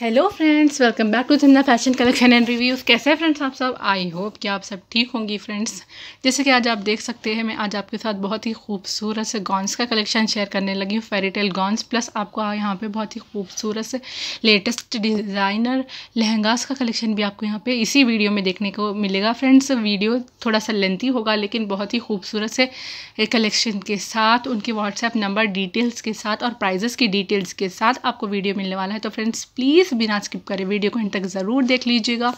hello friends welcome back to Jamna fashion collection and reviews कैसे हैं friends आप सब आई होप कि आप सब ठीक होंगी फ्रेंड्स जैसे कि आज आप देख सकते हैं मैं आज आपके साथ बहुत ही खूबसूरत से गॉन्स का कलेक्शन शेयर करने लगी हूँ फेरीटेल गॉन्स प्लस आपको यहाँ पे बहुत ही खूबसूरत से लेटेस्ट डिज़ाइनर लहंगास का कलेक्शन भी आपको यहाँ पर इसी वीडियो में देखने को मिलेगा फ्रेंड्स वीडियो थोड़ा सा लेंथी होगा लेकिन बहुत ही खूबसूरत से कलेक्शन के साथ उनके व्हाट्सएप नंबर डिटेल्स के साथ और प्राइजेस की डिटेल्स के साथ आपको वीडियो मिलने वाला है तो फ्रेंड्स प्लीज़ प्लीज़ बिना स्किप करे वीडियो को इन तक ज़रूर देख लीजिएगा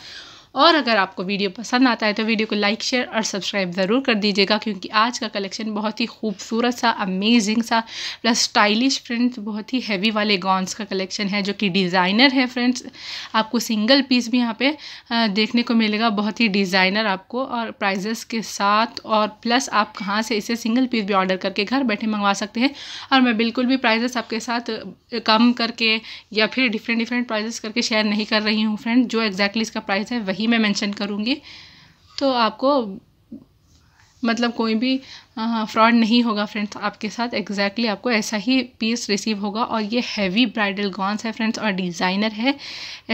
और अगर आपको वीडियो पसंद आता है तो वीडियो को लाइक शेयर और सब्सक्राइब ज़रूर कर दीजिएगा क्योंकि आज का कलेक्शन बहुत ही खूबसूरत सा अमेजिंग सा प्लस स्टाइलिश फ्रेंड्स बहुत ही हैवी वाले गॉन्स का कलेक्शन है जो कि डिज़ाइनर है फ्रेंड्स आपको सिंगल पीस भी यहाँ पर देखने को मिलेगा बहुत ही डिज़ाइनर आपको और प्राइजेस के साथ और प्लस आप कहाँ से इसे सिंगल पीस भी ऑर्डर करके घर बैठे मंगवा सकते हैं और मैं बिल्कुल भी प्राइजेस आपके साथ कम करके या फिर डिफरेंट डिफरेंट प्राइजेस करके शेयर नहीं कर रही हूँ फ्रेंड जो एग्जैक्टली exactly इसका प्राइस है वही ही मैं मेंशन करूँगी तो आपको मतलब कोई भी फ्रॉड नहीं होगा फ्रेंड्स आपके साथ एग्जैक्टली exactly आपको ऐसा ही पीस रिसीव होगा और ये हैवी ब्राइडल गॉन्स है फ्रेंड्स और डिज़ाइनर है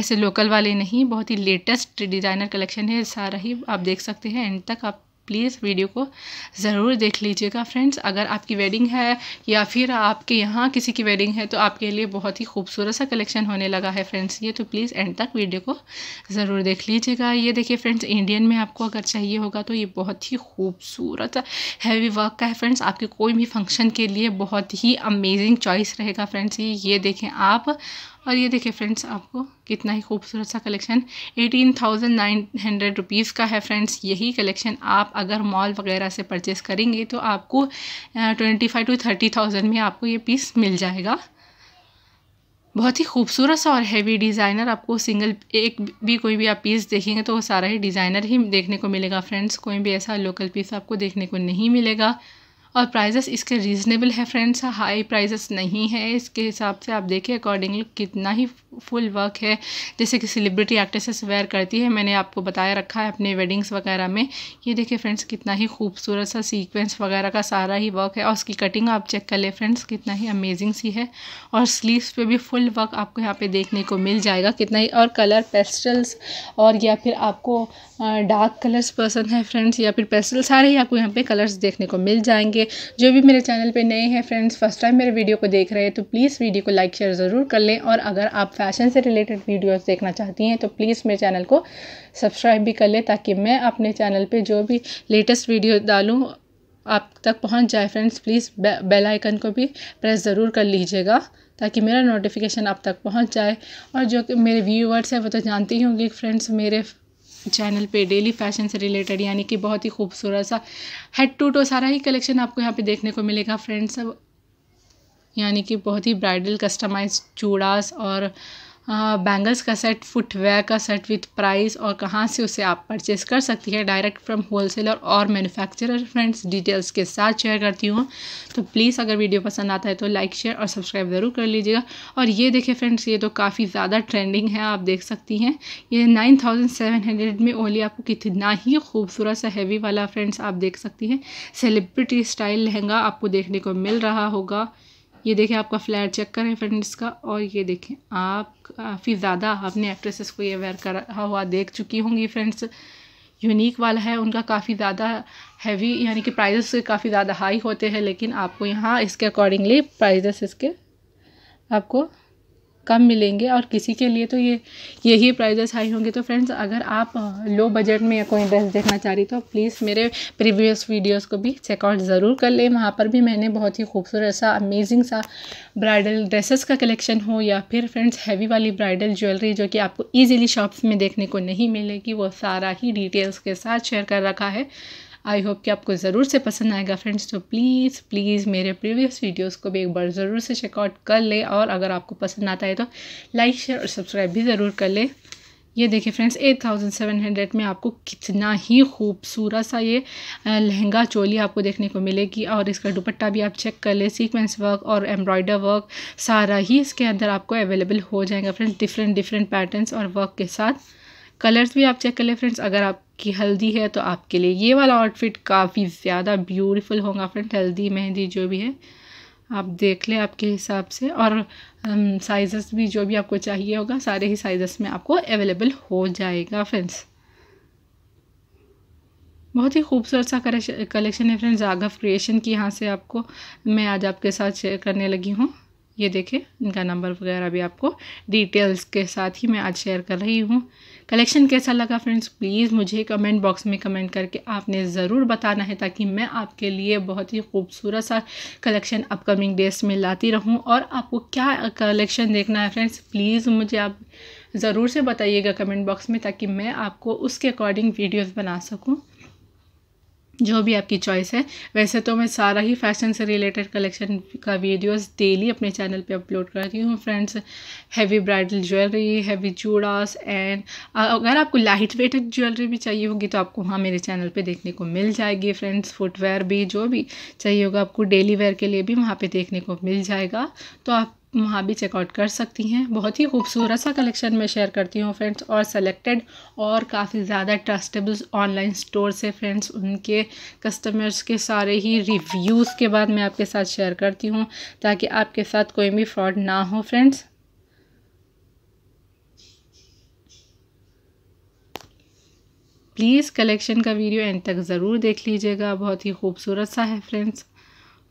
ऐसे लोकल वाले नहीं बहुत ही लेटेस्ट डिज़ाइनर कलेक्शन है सारा ही आप देख सकते हैं एंड तक आप प्लीज़ वीडियो को ज़रूर देख लीजिएगा फ्रेंड्स अगर आपकी वेडिंग है या फिर आपके यहाँ किसी की वेडिंग है तो आपके लिए बहुत ही खूबसूरत सा कलेक्शन होने लगा है फ्रेंड्स ये तो प्लीज़ एंड तक वीडियो को ज़रूर देख लीजिएगा ये देखिए फ्रेंड्स इंडियन में आपको अगर चाहिए होगा तो ये बहुत ही खूबसूरत हैवी वर्क का है फ्रेंड्स आपके कोई भी फंक्शन के लिए बहुत ही अमेजिंग चॉइस रहेगा फ्रेंड्स ये ये देखें आप और ये देखिए फ्रेंड्स आपको कितना ही खूबसूरत सा collection eighteen thousand nine hundred rupees का है फ्रेंड्स यही कलेक्शन आप अगर मॉल वगैरह से परचेस करेंगे तो आपको twenty five to thirty thousand में आपको ये पीस मिल जाएगा बहुत ही खूबसूरत सा और हैवी डिज़ाइनर आपको सिंगल एक भी कोई भी आप पीस देखेंगे तो वो सारा ही डिज़ाइनर ही देखने को मिलेगा फ्रेंड्स कोई भी ऐसा लोकल पीस आपको देखने को नहीं मिलेगा और प्राइजेस इसके रीज़नेबल है फ्रेंड्स हाई प्राइजेस नहीं है इसके हिसाब से आप देखिए अकॉर्डिंगली कितना ही फुल वर्क है जैसे कि सेलिब्रिटी एक्ट्रेसेस वेयर करती है मैंने आपको बताया रखा है अपने वेडिंग्स वगैरह में ये देखिए फ्रेंड्स कितना ही खूबसूरत सा सीक्वेंस वगैरह का सारा ही वर्क है और उसकी कटिंग आप चेक कर ले फ्रेंड्स कितना ही अमेजिंग सी है और स्लीव्स पे भी फुल वर्क आपको यहाँ पे देखने को मिल जाएगा कितना ही और कलर पेस्टल्स और या फिर आपको डार्क कलर्स पसंद है फ्रेंड्स या फिर पेस्टल सारे ही आपको यहाँ पर कलर्स देखने को मिल जाएंगे करेंगे जो भी मेरे चैनल पे नए हैं फ्रेंड्स फर्स्ट टाइम मेरे वीडियो को देख रहे हैं तो प्लीज़ वीडियो को लाइक शेयर ज़रूर कर लें और अगर आप फैशन से रिलेटेड वीडियोज़ देखना चाहती हैं तो प्लीज़ मेरे चैनल को सब्सक्राइब भी कर लें ताकि मैं अपने चैनल पर जो भी लेटेस्ट वीडियो डालूँ आप तक पहुँच जाए friends please bell icon bell icon को भी प्रेस ज़रूर कर लीजिएगा ताकि मेरा नोटिफिकेशन आप तक पहुंच जाए और जो मेरे व्यूवर्स हैं वो तो जानती ही होंगी फ्रेंड्स मेरे चैनल पे डेली फैशन से रिलेटेड यानी कि बहुत ही खूबसूरत सा हेड टू टो सारा ही कलेक्शन आपको यहाँ पे देखने को मिलेगा फ्रेंड्स यानी कि बहुत ही ब्राइडल कस्टमाइज चूड़ास और बैंगल्स का सेट फुटवेयर का सेट विथ प्राइस और कहाँ से उसे आप परचेस कर सकती है डायरेक्ट फ्रॉम होलसेलर और मैन्युफैक्चरर फ्रेंड्स डिटेल्स के साथ शेयर करती हूँ तो प्लीज़ अगर वीडियो पसंद आता है तो लाइक शेयर और सब्सक्राइब ज़रूर कर लीजिएगा और ये देखें फ्रेंड्स ये तो काफ़ी ज़्यादा ट्रेंडिंग है आप देख सकती हैं ये नाइन थाउजेंड सेवन हंड्रेड में ओनली आपको कितना ही खूबसूरत सा हैवी वाला फ्रेंड्स आप देख सकती हैं सेलिब्रिटी स्टाइल लहंगा आपको देखने को मिल रहा होगा ये देखें आपका फ्लैट चेक करें फ्रेंड इसका और ये देखें आप काफ़ी ज़्यादा आपने एक्ट्रेसेस को ये वेयर करा हुआ देख चुकी होंगी फ्रेंड्स यूनिक वाला है उनका काफ़ी ज़्यादा हैवी यानी कि प्राइजेस काफ़ी ज़्यादा हाई होते हैं लेकिन आपको यहाँ इसके अकॉर्डिंगली प्राइजेस इसके आपको कम मिलेंगे और किसी के लिए तो ये यही प्राइजेस हाई होंगे तो फ्रेंड्स अगर आप लो बजट में या कोई ड्रेस देखना चाह रही तो प्लीज़ मेरे प्रीवियस वीडियोस को भी चेकआउट ज़रूर कर लें वहाँ पर भी मैंने बहुत ही खूबसूरत सा अमेजिंग सा ब्राइडल ड्रेसेस का कलेक्शन हो या फिर फ्रेंड्स हैवी वाली ब्राइडल ज्वेलरी जो कि आपको ईजिली शॉप्स में देखने को नहीं मिलेगी वो सारा ही डिटेल्स के साथ शेयर कर रखा है आई होप कि आपको ज़रूर से पसंद आएगा फ्रेंड्स तो प्लीज़ प्लीज़ मेरे प्रीवियस वीडियोस को भी एक बार ज़रूर से चेकआउट कर ले और अगर आपको पसंद आता है तो लाइक शेयर और सब्सक्राइब भी ज़रूर कर ले ये देखिए friends eight thousand seven hundred में आपको कितना ही खूबसूरत सा ये लहंगा चोली आपको देखने को मिलेगी और इसका दुपट्टा भी आप चेक कर ले सीक्वेंस वर्क और एम्ब्रॉयडर वर्क सारा ही इसके अंदर आपको अवेलेबल हो जाएगा फ्रेंड्स डिफरेंट डिफरेंट पैटर्न्स और वर्क के साथ कलर्स भी आप चेक कर लें फ्रेंड्स अगर आपकी हल्दी है तो आपके लिए ये वाला आउटफिट काफ़ी ज़्यादा ब्यूटीफुल होगा फ्रेंड हल्दी मेहंदी जो भी है आप देख लें आपके हिसाब से और साइजेस भी जो भी आपको चाहिए होगा सारे ही साइजेस में आपको अवेलेबल हो जाएगा फ्रेंड्स बहुत ही खूबसूरत सा कलेक्शन है फ्रेंड्स राघव क्रिएशन की यहाँ से आपको मैं आज आपके साथ शेयर करने लगी हूँ ये देखें इनका नंबर वगैरह भी आपको डिटेल्स के साथ ही मैं आज शेयर कर रही हूँ कलेक्शन कैसा लगा फ्रेंड्स प्लीज़ मुझे कमेंट बॉक्स में कमेंट करके आपने ज़रूर बताना है ताकि मैं आपके लिए बहुत ही खूबसूरत सा कलेक्शन अपकमिंग डेज में लाती रहूँ और आपको क्या कलेक्शन देखना है फ्रेंड्स प्लीज़ मुझे आप ज़रूर से बताइएगा कमेंट बॉक्स में ताकि मैं आपको उसके अकॉर्डिंग वीडियोज़ बना सकूँ जो भी आपकी चॉइस है वैसे तो मैं सारा ही फैशन से रिलेटेड कलेक्शन का वीडियोस डेली अपने चैनल पे अपलोड करती हूँ friends heavy bridal jewellery heavy चूड़ास एंड अगर आपको लाइट वेटेड ज्वेलरी भी चाहिए होगी तो आपको वहाँ मेरे चैनल पे देखने को मिल जाएगी फ्रेंड्स फुटवेयर भी जो भी चाहिए होगा आपको डेली वेयर के लिए भी वहाँ पर देखने को मिल जाएगा तो आप वहाँ भी चेकआउट कर सकती हैं बहुत ही खूबसूरत सा कलेक्शन मैं शेयर करती हूँ फ्रेंड्स और सेलेक्टेड और काफ़ी ज़्यादा ट्रस्टेबल्स ऑनलाइन स्टोर से फ्रेंड्स उनके कस्टमर्स के सारे ही रिव्यूज़ के बाद मैं आपके साथ शेयर करती हूँ ताकि आपके साथ कोई भी फ्रॉड ना हो फ्रेंड्स प्लीज़ कलेक्शन का वीडियो एंड तक ज़रूर देख लीजिएगा बहुत ही खूबसूरत सा है फ्रेंड्स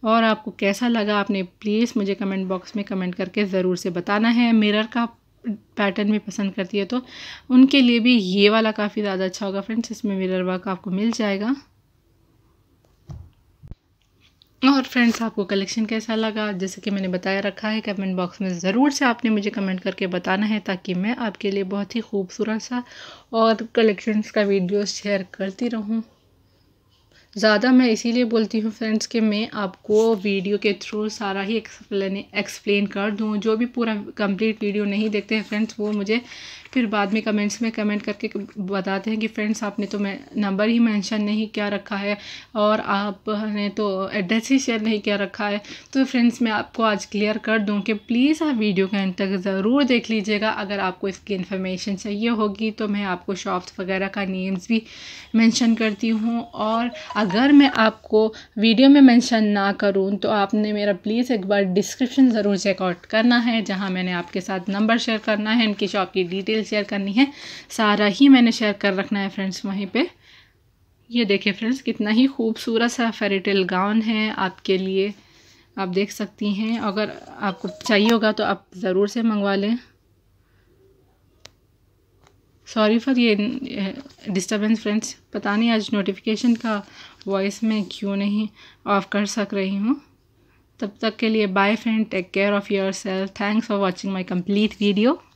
और आपको कैसा लगा आपने प्लीज़ मुझे कमेंट बॉक्स में कमेंट करके ज़रूर से बताना है मिरर का पैटर्न भी पसंद करती है तो उनके लिए भी ये वाला काफ़ी ज़्यादा अच्छा होगा फ्रेंड्स इसमें मिरर वर्क आपको मिल जाएगा और फ्रेंड्स आपको कलेक्शन कैसा लगा जैसे कि मैंने बताया रखा है कमेंट बॉक्स में ज़रूर से आपने मुझे कमेंट करके बताना है ताकि मैं आपके लिए बहुत ही खूबसूरत सा और कलेक्शंस का वीडियो शेयर करती रहूँ ज़्यादा मैं इसीलिए बोलती हूँ फ्रेंड्स कि मैं आपको वीडियो के थ्रू सारा ही एक्सप्लेन एक्सप्लेन कर दूँ जो भी पूरा कंप्लीट वीडियो नहीं देखते हैं फ्रेंड्स वो मुझे फिर बाद में कमेंट्स में कमेंट करके बताते हैं कि फ्रेंड्स आपने तो मैं नंबर ही मेंशन नहीं किया रखा है और आपने तो एड्रेस ही शेयर नहीं किया रखा है तो फ्रेंड्स मैं आपको आज क्लियर कर दूं कि प्लीज़ आप वीडियो के अंत तक ज़रूर देख लीजिएगा अगर आपको इसकी इन्फॉर्मेशन चाहिए होगी तो मैं आपको शॉप्स वगैरह का नेम्स भी मैंशन करती हूँ और अगर मैं आपको वीडियो में मैंशन ना करूँ तो आपने मेरा प्लीज़ एक बार डिस्क्रिप्शन ज़रूर चेकआउट करना है जहाँ मैंने आपके साथ नंबर शेयर करना है इनकी शॉप की डिटेल डिटेल शेयर करनी है सारा ही मैंने शेयर कर रखना है फ्रेंड्स वहीं पे ये देखिए फ्रेंड्स कितना ही खूबसूरत सा फेरीटेल गाउन है आपके लिए आप देख सकती हैं अगर आपको चाहिए होगा तो आप ज़रूर से मंगवा लें सॉरी फॉर ये डिस्टर्बेंस फ्रेंड्स पता नहीं आज नोटिफिकेशन का वॉइस में क्यों नहीं ऑफ कर सक रही हूँ तब तक के लिए bye friend take care of yourself thanks for watching my complete video